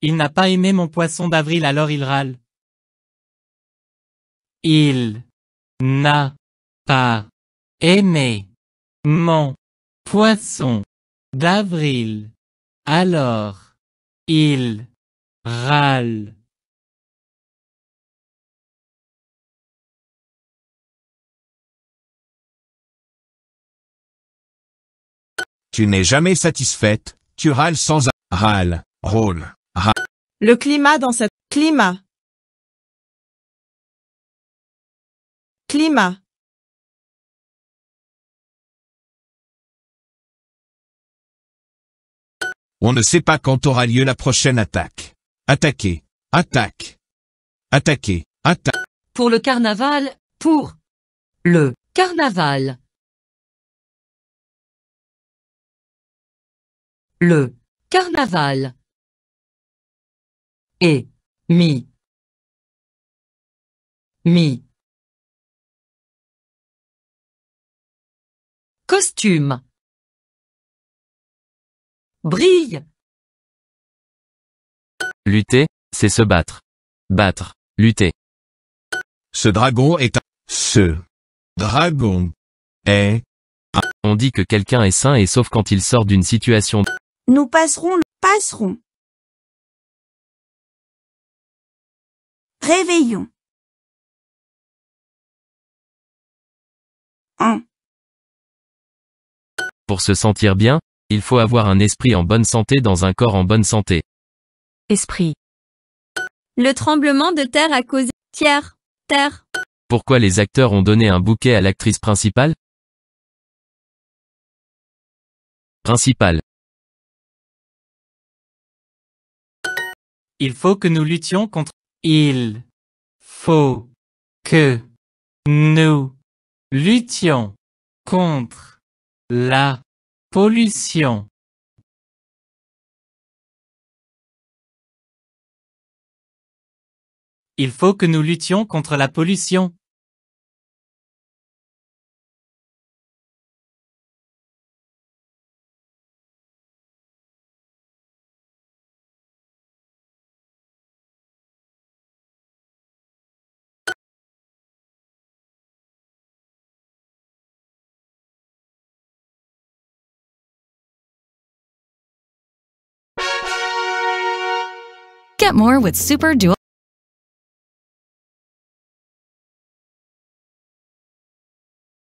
Il n'a pas aimé mon poisson d'avril alors il râle. Il n'a pas aimé mon poisson d'avril. Alors, il râle. Tu n'es jamais satisfaite, tu râles sans râle, rôle. Le climat dans cette climat. Climat. On ne sait pas quand aura lieu la prochaine attaque. Attaquer. Attaque. Attaquer. Attaque. Pour le carnaval, pour le carnaval. Le carnaval et mi mi costume brille lutter c'est se battre battre lutter ce dragon est un ce dragon est on dit que quelqu'un est sain et sauf quand il sort d'une situation nous passerons passerons Réveillons. Pour se sentir bien, il faut avoir un esprit en bonne santé dans un corps en bonne santé. Esprit. Le tremblement de terre a causé tiers, terre. Pourquoi les acteurs ont donné un bouquet à l'actrice principale Principale. Il faut que nous luttions contre il faut que nous luttions contre la pollution. Il faut que nous luttions contre la pollution. Get more with Super Dual.